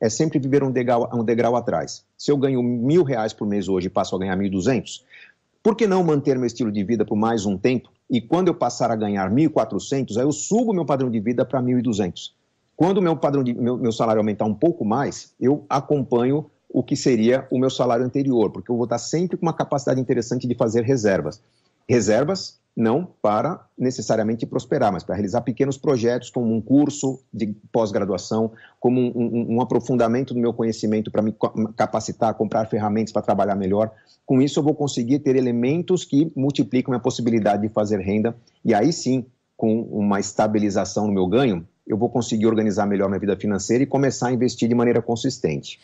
é sempre viver um degrau, um degrau atrás. Se eu ganho mil reais por mês hoje e passo a ganhar mil duzentos, por que não manter meu estilo de vida por mais um tempo? E quando eu passar a ganhar 1.400, aí eu subo meu padrão de vida para 1.200. Quando meu padrão de, meu, meu salário aumentar um pouco mais, eu acompanho o que seria o meu salário anterior, porque eu vou estar sempre com uma capacidade interessante de fazer reservas. Reservas não para necessariamente prosperar, mas para realizar pequenos projetos, como um curso de pós-graduação, como um, um, um, aprofundamento do meu conhecimento para me capacitar, comprar ferramentas para trabalhar melhor. Com isso, eu vou conseguir ter elementos que multiplicam a possibilidade de fazer renda, e aí sim, com uma estabilização no meu ganho, eu vou conseguir organizar melhor minha vida financeira e começar a investir de maneira consistente.